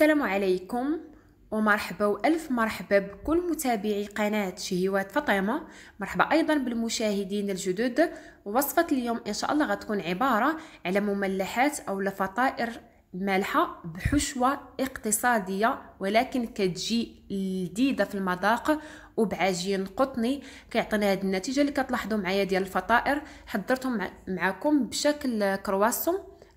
السلام عليكم ومرحبا والف مرحبا بكل متابعي قناه شهيوات فاطمه مرحبا ايضا بالمشاهدين الجدد وصفه اليوم ان شاء الله غتكون عباره على مملحات او فطائر مالحه بحشوه اقتصاديه ولكن كتجي لذيذه في المذاق وبعجين قطني كيعطينا هذه النتيجه اللي كتلاحظوا معايا ديال الفطائر حضرتهم معكم بشكل كرواسون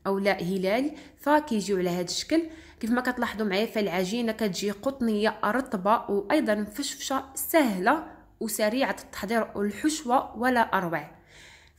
او لا هلال فكيجيو على هذا الشكل كيف ما كتلاحظوا معايا فالعجينه كتجي قطنيه رطبه وايضا مفشفشه سهله وسريعه التحضير والحشوه ولا اروع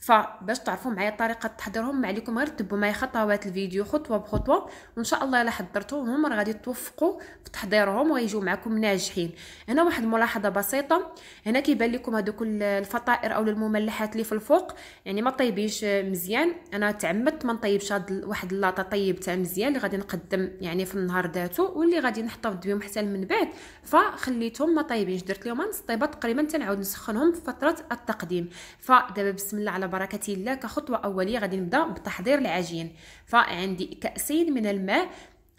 فباش تعرفوا معايا طريقه تحضيرهم عليكم غير تبعوا معايا خطوات الفيديو خطوه بخطوه وان شاء الله الا حضرتوهم هما غادي توفقوا في تحضيرهم ويجوا معكم ناجحين هنا واحد الملاحظه بسيطه هنا كيبان لكم هذوك الفطائر او المملحات اللي في الفوق يعني ما طيبيش مزيان انا تعمدت ما نطيبش هاد واحد اللاطه طيبتها مزيان اللي غادي نقدم يعني في النهار ذاته واللي غادي نحتفظ بهم حتى من بعد فخليتهم ما طيبينش درت لهم نص طيبه تقريبا تنعاود نسخنهم في فتره التقديم فدابا بسم الله على بركه الله كخطوه اوليه غادي نبدا بتحضير العجين فعندي كاسين من الماء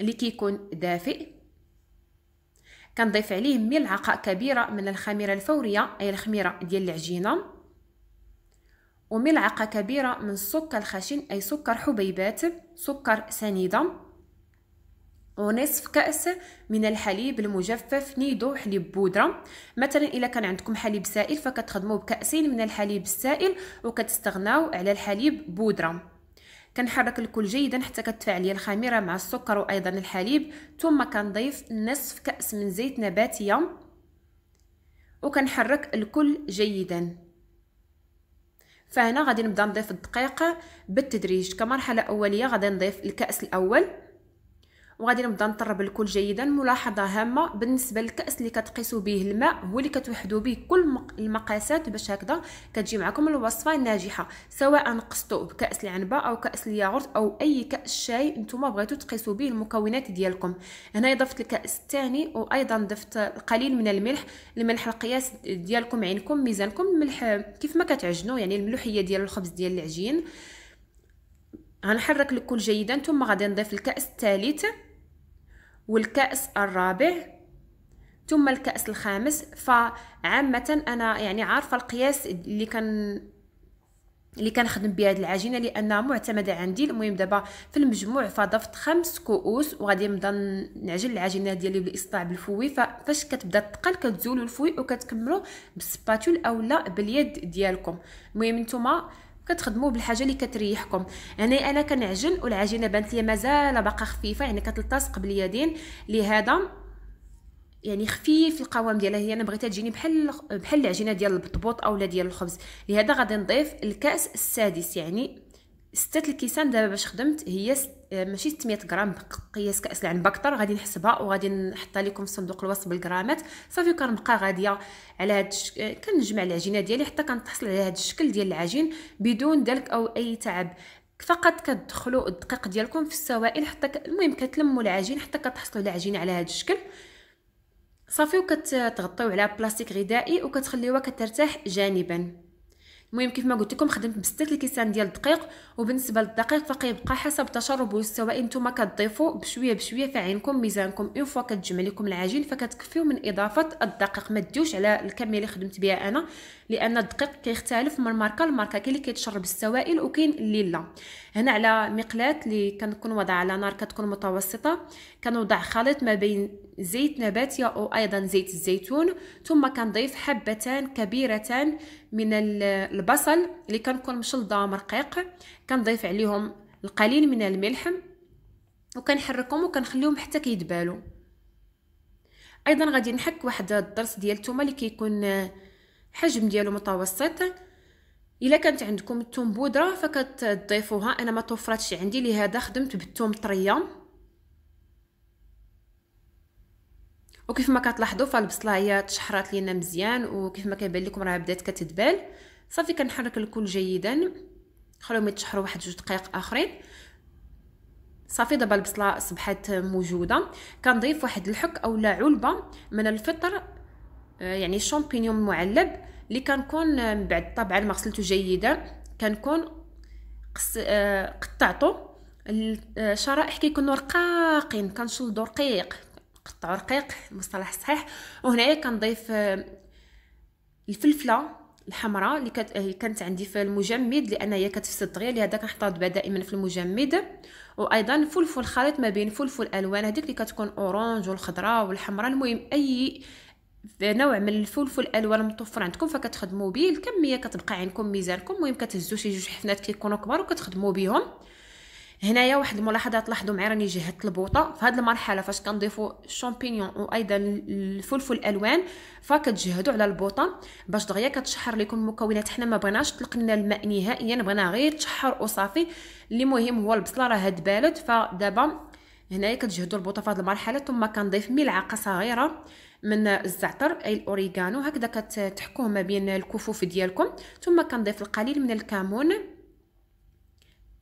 اللي كيكون دافئ كنضيف عليه ملعقه كبيره من الخميره الفوريه اي الخميره ديال العجينه وملعقه كبيره من السكر الخشن اي سكر حبيبات سكر سنيده ونصف كأس من الحليب المجفف نيدو حليب بودرة مثلا إلا كان عندكم حليب سائل فكتخدموا بكأسين من الحليب السائل وكتستغناو على الحليب بودرة كنحرك الكل جيدا حتى كتفاعل ليا الخميرة مع السكر وأيضا الحليب ثم كنضيف نصف كأس من زيت نباتية وكنحرك الكل جيدا فهنا غادي نبدا نضيف الدقيق بالتدريج كمرحله اوليه غادي نضيف الكاس الاول وغادي نبدا نطرب الكل جيدا ملاحظه هامه بالنسبه للكاس اللي كتقيسوا به الماء هو اللي كتوحدوا به كل المقاسات باش هكذا كتجي معكم الوصفه الناجحه سواء قصتوا بكاس العنبه او كاس الياغورت او اي كاس شاي نتوما بغيتوا تقيسوا به المكونات ديالكم هنا ضفت الكاس الثاني وايضا ضفت القليل من الملح الملح القياس ديالكم عينكم ميزانكم الملح كيف ما كتعجنوا يعني الملوحيه ديال الخبز ديال العجين غنحرك الكل جيدا ثم غادي نضيف الكاس الثالث والكأس الرابع ثم الكأس الخامس فعامة أنا يعني عارفة القياس اللي كان اللي كنخدم بها هاد العجينه لانها معتمده عندي المهم دابا في المجموع فضفت خمس كؤوس وغادي نبدا نعجن العجينه ديالي بالاصطاع بالفوي فاش كتبدا تقل كتزولوا الفوي وكتكملوا بالسباتول اولا باليد ديالكم المهم نتوما كتخدموا بالحاجه اللي كتريحكم يعني انا كنعجن والعجينه بانت لي مازال باقا خفيفه يعني كتلتصق باليدين لهذا يعني خفيف القوام ديالها هي انا بغيتها تجيني بحال بحال العجينه ديال البطبوط اولا ديال الخبز لهذا غادي نضيف الكاس السادس يعني ستة الكيسان دابا باش خدمت هي ست آه، ماشي 600 غرام قياس كاس العنب اكثر غادي نحسبها وغادي نحطها لكم في صندوق الوصف بالغرامات صافي كنبقى غاديه على هاد الش... آه، كنجمع العجينه ديالي حتى كنتحصل على هاد الشكل ديال العجين بدون دلك او اي تعب فقط كتدخلوا الدقيق ديالكم في السوائل حتى ك... المهم كتلموا العجين حتى كتحصلوا العجينه على هاد الشكل صافي وكتغطيو على بلاستيك غذائي وكتخليوها كترتاح جانبا المهم كيف ما قلت لكم خدمت بستة الكيسان ديال الدقيق وبالنسبه للدقيق فكيبقى حسب تشرب والسواء إيه، نتوما كتضيفوا بشويه بشويه فعينكم ميزانكم اون فوا كتجمع لكم العجين فكتكفيو من اضافه الدقيق ما تديوش على الكميه اللي خدمت بها انا لان الدقيق كيختلف من ماركه لماركه كاين اللي كيتشرب السوائل وكاين اللي لا هنا على مقلاه اللي كنكون وضع على نار كتكون متوسطه كنوضع خليط ما بين زيت نباتي أو أيضا زيت الزيتون ثم كنضيف حبتان كبيرتان من البصل اللي كنكون مشلضة مرقيق كنضيف عليهم القليل من الملح وكنحركهم وكنخليهم حتى كيدبالوا ايضا غادي نحك واحد الضرس ديال الثومه اللي كيكون آه، حجم ديالو متوسط الا كانت عندكم الثوم بودره فكتضيفوها انا ما توفرتش عندي لهذا خدمت بالثوم طريه وكيف ما كتلاحظوا فالبصله هي تشحرات لينا مزيان وكيف ما كيبان لكم راه بدات كتدبال صافي كنحرك الكل جيدا خلوهم يتشحروا واحد جوج دقائق اخرين صافي دابا البصله صبحات موجوده كنضيف واحد الحك اولا علبه من الفطر آه، يعني الشامبينيون معلب اللي كنكون آه، من بعد طبعا ما غسلته جيدا كنكون قص... آه، قطعته الشرائح كيكونوا رقاقين كنشلدو رقيق قطعوا رقيق المصطلح الصحيح وهنايا كنضيف آه، الفلفله الحمراء اللي كانت كانت عندي في المجمد لان هي كتفسد دغيا لهذا كنحتفظ دائما في المجمد وايضا فلفل خليط ما بين فلفل الالوان هذيك اللي كتكون اورانج والخضراء والحمراء المهم اي نوع من الفلفل الالوان متوفر عندكم فكتخدموا به الكميه كتبقى عندكم ميزانكم المهم كتهزوا شي جوج حفنات كيكونوا كبار وكتخدموا بهم هنايا واحد الملاحظه تلاحظوا معايا راني جهه البوطه في هذه المرحله فاش كنضيفوا الشامبينيون وايضا الفلفل الالوان فكتجهدوا على البوطه باش دغيا كتشحر لكم المكونات حنا ما بغيناش تطلق لنا الماء نهائيا بغينا غير تشحر وصافي اللي مهم هو البصله راه دبالت فدابا هنايا كتجهدوا البوطه في هذه المرحله ثم كنضيف ملعقه صغيره من الزعتر اي الاوريغانو هكذا كتحكوه ما بين الكفوف ديالكم ثم كنضيف القليل من الكمون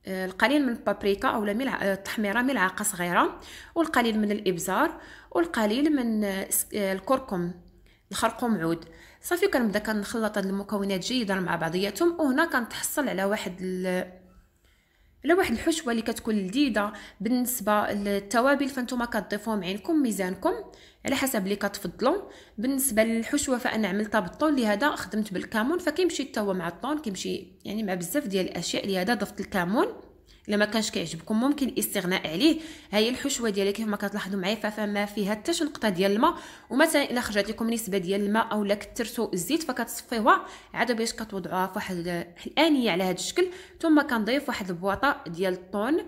آه، القليل من البابريكا او ملع... آه، التحميره ملعقه صغيره والقليل من الابزار والقليل من آه، الكركم الخرقوم عود صافي كنبدا كنخلط هاد المكونات جيدا مع بعضياتهم وهنا كنتحصل على واحد ال... على واحد الحشوه اللي كتكون لذيذه بالنسبه للتوابل فانتوما كتضيفوا معينكم ميزانكم على حسب اللي كتفضلوا بالنسبه للحشوه فانا عملتها بالطون لهذا خدمت بالكمون فكيمشي حتى هو مع الطون كيمشي يعني مع بزاف ديال الاشياء لهذا ضفت الكمون الا ما كانش كيعجبكم ممكن الاستغناء عليه ها هي الحشوه ديالها كيف ما كتلاحظوا معايا ففما ما فيها حتى شي نقطه ديال الماء ومثلا الا خرجت لكم نسبه ديال الماء اولا كثرتوا الزيت فكتصفيوها عاد باش كتوضعوها فواحد الانيه على هذا الشكل ثم كنضيف واحد البواطه ديال الطون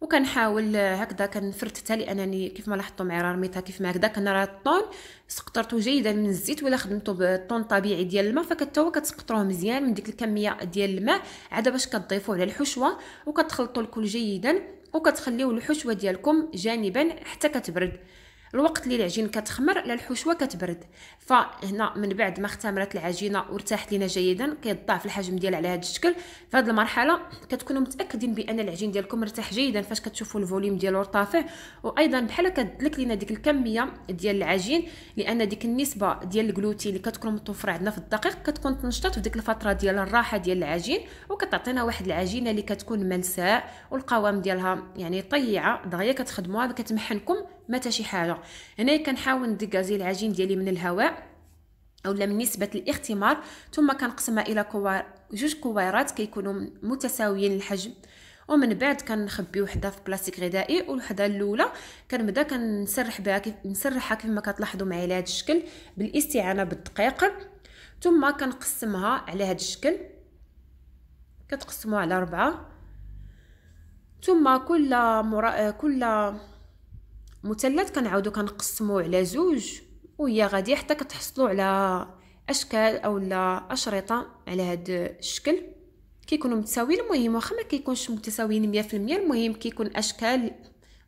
وكنحاول آه، هكذا كنفرت حتى لانني كيف ما لاحظتوا معي راه رميتها كيف ما هكذا راه الطون سقطرته جيدا من الزيت ولا خدمته بالطون الطبيعي ديال الماء فكتا هو كتسقطروه مزيان من ديك الكميه ديال الماء عاد باش كتضيفوه على الحشوه وكتخلطوا الكل جيدا وكتخليو الحشوه ديالكم جانبا حتى كتبرد الوقت اللي العجين كتخمر لا الحشوه كتبرد فهنا من بعد ما اختمرت العجينه وارتاحت لينا جيدا كيضاعف الحجم ديالها على هذا الشكل في هذه المرحله كتكونوا متاكدين بان العجين ديالكم ارتاح جيدا فاش كتشوفوا الفوليوم ديالو ارتفع وايضا بحال كدلك لينا ديك الكميه ديال العجين لان ديك النسبه ديال الجلوتين اللي كتكون متوفره عندنا في الدقيق كتكون تنشطات في ديك الفتره ديال الراحه ديال العجين وكتعطينا واحد العجينه اللي كتكون ملساء والقوام ديالها يعني طيعه دغيا كتخدموها كتمحنكم ما تا شي حاجه هنايا كنحاول ندكازي العجين ديالي من الهواء اولا من نسبه الاختمار ثم كنقسمها الى كوار جوج كويرات كيكونوا متساويين الحجم ومن بعد كنخبي وحده في بلاستيك غذائي والوحده الاولى كنبدا كنسرح بها كيف نسرحها كيف ما كتلاحظوا معايا على هذا الشكل بالاستعانه بالدقيق ثم كنقسمها على هذا الشكل كتقسموها على أربعة ثم كل مرا... كل مثلث كنعاودو كنقسموه على زوج وهي غادي حتى كتحصلوا على اشكال اولا اشرطه على هذا الشكل كيكونوا متساويين المهم واخا ما كيكونش متساويين 100% المهم كيكون اشكال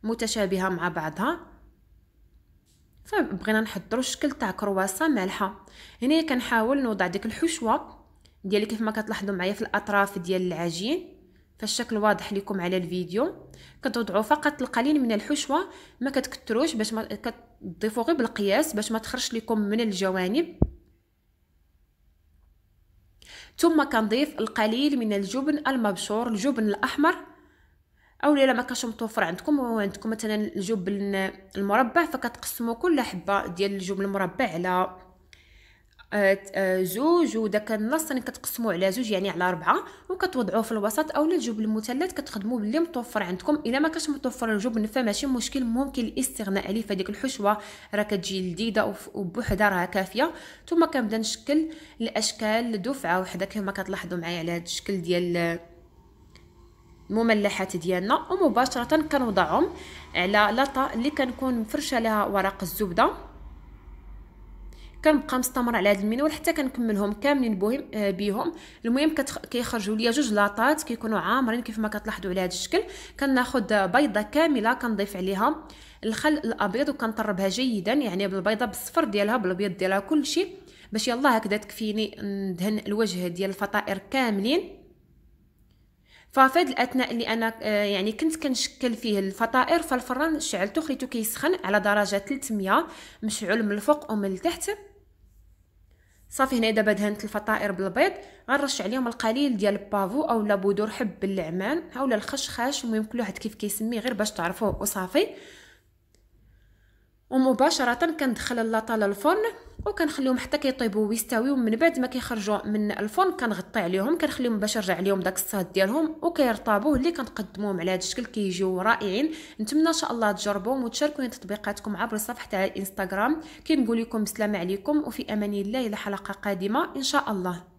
متشابهه مع بعضها فبغينا نحضروا الشكل تاع كرواسه مالحه هنايا كنحاول نوضع ديك الحشوه ديالي كيف ما كتلاحظوا معايا في الاطراف ديال العجين فالشكل واضح لكم على الفيديو كتوضعوا فقط القليل من الحشوه ما كتكثروش باش ما كتضيفوا غير بالقياس باش ما تخرجش لكم من الجوانب ثم كنضيف القليل من الجبن المبشور الجبن الاحمر او الا ما كاش متوفر عندكم وعندكم مثلا الجبن المربع فكتقسموا كل حبه ديال الجبن المربع على جوج وداك النص اللي كتقسموا على جوج يعني على ربعة وكتوضعوه في الوسط اولا الجبن المثلث كتخدموه باللي متوفر عندكم الا ما كانش متوفر الجبن فماشي مشكل ممكن الاستغناء عليه فهاديك الحشوه راه كتجي لذيذه وبوحدها راه كافيه ثم كنبدا نشكل الاشكال دفعه وحده كما كتلاحظوا معايا على هذا الشكل ديال المملحات ديالنا ومباشره كنوضعهم على لاطه اللي كنكون مفرشه لها ورق الزبده كنبقى مستمره على هاد المنوال حتى كنكملهم كاملين بهم آه، بيهم المهم كيخرجوا ليا جوج لاطات كيكونوا عامرين كيف ما كتلاحظوا على هذا الشكل كناخذ بيضه كامله كنضيف عليها الخل الابيض وكنطربها جيدا يعني بالبيضه بالصفر ديالها بالابيض ديالها كلشي باش يلا هكذا تكفيني ندهن الوجه ديال الفطائر كاملين ففي الاثناء اللي انا آه، يعني كنت كنشكل فيه الفطائر فالفران شعلته خليته كيسخن على درجه 300 مشعول من الفوق ومن التحت صافي هنا دابا دهنت الفطائر بالبيض غنرش عليهم القليل ديال البافو اولا بودور حب العمان اولا الخشخاش المهم كل واحد كيف كيسمي غير باش تعرفوه وصافي ومباشره كندخل اللاطه للفرن وكنخليهم حتى كيطيبوا ويستويو من بعد ما كيخرجوا من الفرن كنغطي عليهم كنخليهم باش يرجع عليهم داك الصاد ديالهم وكيرطابوه اللي كنقدموهم على هذا الشكل كيجيو رائعين نتمنى ان شاء الله تجربوهم وتشاركوني تطبيقاتكم عبر الصفحه تاع الانستغرام كنقول لكم بسلامه عليكم وفي امان الله الى حلقه قادمه ان شاء الله